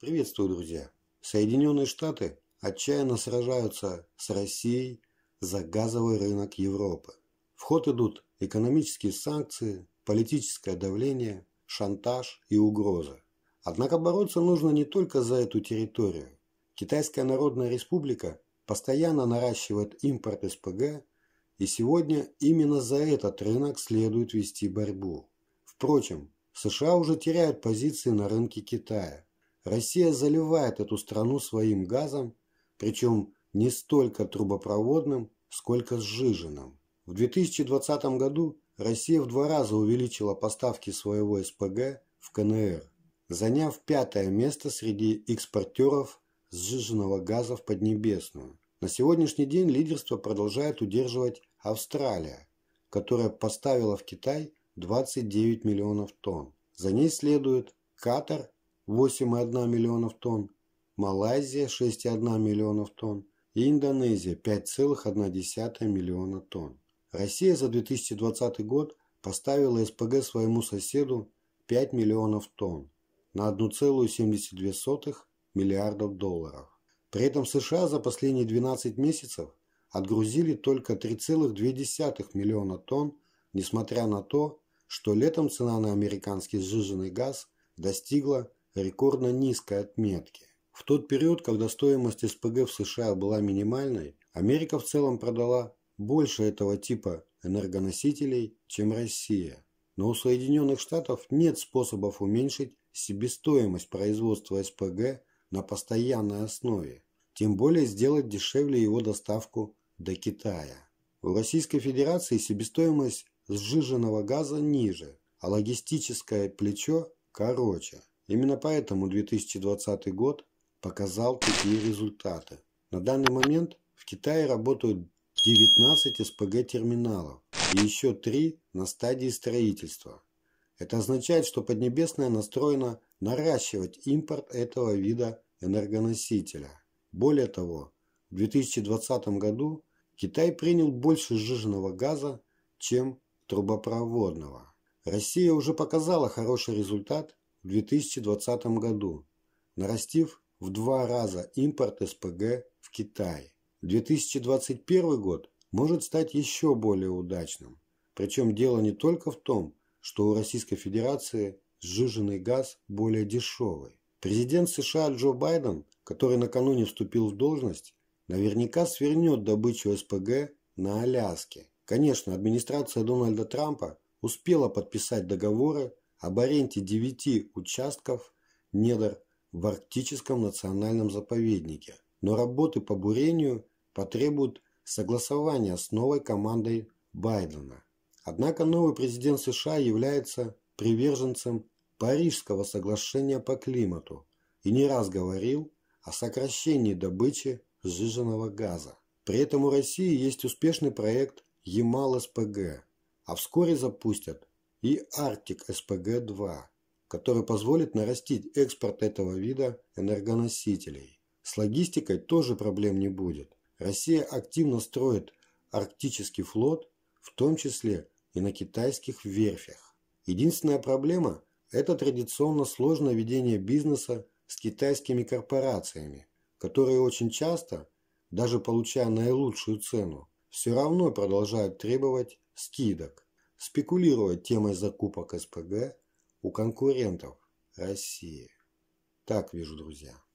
Приветствую, друзья! Соединенные Штаты отчаянно сражаются с Россией за газовый рынок Европы. В ход идут экономические санкции, политическое давление, шантаж и угрозы. Однако бороться нужно не только за эту территорию. Китайская Народная Республика постоянно наращивает импорт СПГ, и сегодня именно за этот рынок следует вести борьбу. Впрочем, США уже теряют позиции на рынке Китая – Россия заливает эту страну своим газом, причем не столько трубопроводным, сколько сжиженным. В 2020 году Россия в два раза увеличила поставки своего СПГ в КНР, заняв пятое место среди экспортеров сжиженного газа в Поднебесную. На сегодняшний день лидерство продолжает удерживать Австралия, которая поставила в Китай 29 миллионов тонн. За ней следует Катар 8,1 миллионов тонн, Малайзия 6,1 миллионов тонн и Индонезия 5,1 миллиона тонн. Россия за 2020 год поставила СПГ своему соседу 5 миллионов тонн на 1,72 миллиардов долларов. При этом США за последние 12 месяцев отгрузили только 3,2 миллиона тонн, несмотря на то, что летом цена на американский сжиженный газ достигла рекордно низкой отметки. В тот период, когда стоимость СПГ в США была минимальной, Америка в целом продала больше этого типа энергоносителей, чем Россия. Но у Соединенных Штатов нет способов уменьшить себестоимость производства СПГ на постоянной основе, тем более сделать дешевле его доставку до Китая. У Российской Федерации себестоимость сжиженного газа ниже, а логистическое плечо короче. Именно поэтому 2020 год показал такие результаты. На данный момент в Китае работают 19 СПГ-терминалов и еще 3 на стадии строительства. Это означает, что Поднебесная настроена наращивать импорт этого вида энергоносителя. Более того, в 2020 году Китай принял больше сжиженного газа, чем трубопроводного. Россия уже показала хороший результат в 2020 году, нарастив в два раза импорт СПГ в Китае, 2021 год может стать еще более удачным. Причем дело не только в том, что у Российской Федерации сжиженный газ более дешевый. Президент США Джо Байден, который накануне вступил в должность, наверняка свернет добычу СПГ на Аляске. Конечно, администрация Дональда Трампа успела подписать договоры об аренде девяти участков недр в Арктическом национальном заповеднике, но работы по бурению потребуют согласования с новой командой Байдена. Однако новый президент США является приверженцем Парижского соглашения по климату и не раз говорил о сокращении добычи сжиженного газа. При этом у России есть успешный проект Ямал-СПГ, а вскоре запустят и Arctic SPG-2, который позволит нарастить экспорт этого вида энергоносителей. С логистикой тоже проблем не будет. Россия активно строит арктический флот, в том числе и на китайских верфях. Единственная проблема – это традиционно сложное ведение бизнеса с китайскими корпорациями, которые очень часто, даже получая наилучшую цену, все равно продолжают требовать скидок спекулировать темой закупок СПГ у конкурентов России. Так вижу, друзья.